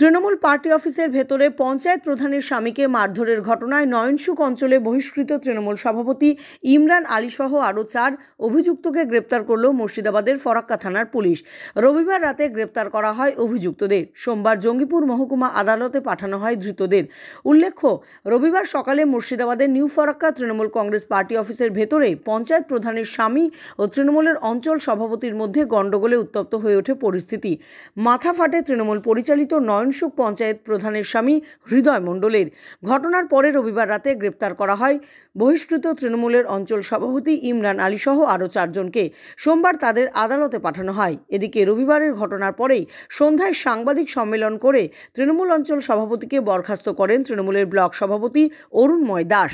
Trinamool party অফিসের ভেতরে পঞ্চায়েত প্রধানের স্বামীকে মারধরের ঘটনায় নয়নসুক অঞ্চলে বহিষ্কৃত তৃণমূল সভাপতি ইমরান আলীসহ আরও চার অভিযুক্তকে গ্রেপ্তার করল মুর্শিদাবাদের ফরাক্কা থানার পুলিশ রবিবার রাতে গ্রেপ্তার করা হয় অভিযুক্তদের সোমবার জঙ্গিপুর মহকুমা আদালতে পাঠানো হয় ধৃতদের উল্লেখ্য রবিবার সকালে মুর্শিদাবাদের নিউ ফরাক্কা তৃণমূল কংগ্রেস পার্টি অফিসের ভেতরে পঞ্চায়েত প্রধানের স্বামী ও তৃণমূলের অঞ্চল সভাপতির মধ্যে গণ্ডগোলে উত্তপ্ত হয়ে ওঠে পরিস্থিতি মাথা ফাটে তৃণমূল পরিচালিত নয় নয়নসুখ পঞ্চায়েত প্রধানের স্বামী হৃদয় মণ্ডলের ঘটনার পরে রবিবার রাতে গ্রেপ্তার করা হয় বহিষ্কৃত তৃণমূলের অঞ্চল সভাপতি ইমরান আলীসহ আরও চারজনকে সোমবার তাদের আদালতে পাঠানো হয় এদিকে রবিবারের ঘটনার পরেই সন্ধ্যায় সাংবাদিক সম্মেলন করে তৃণমূল অঞ্চল সভাপতিকে বরখাস্ত করেন তৃণমূলের ব্লক সভাপতি অরুণময় দাস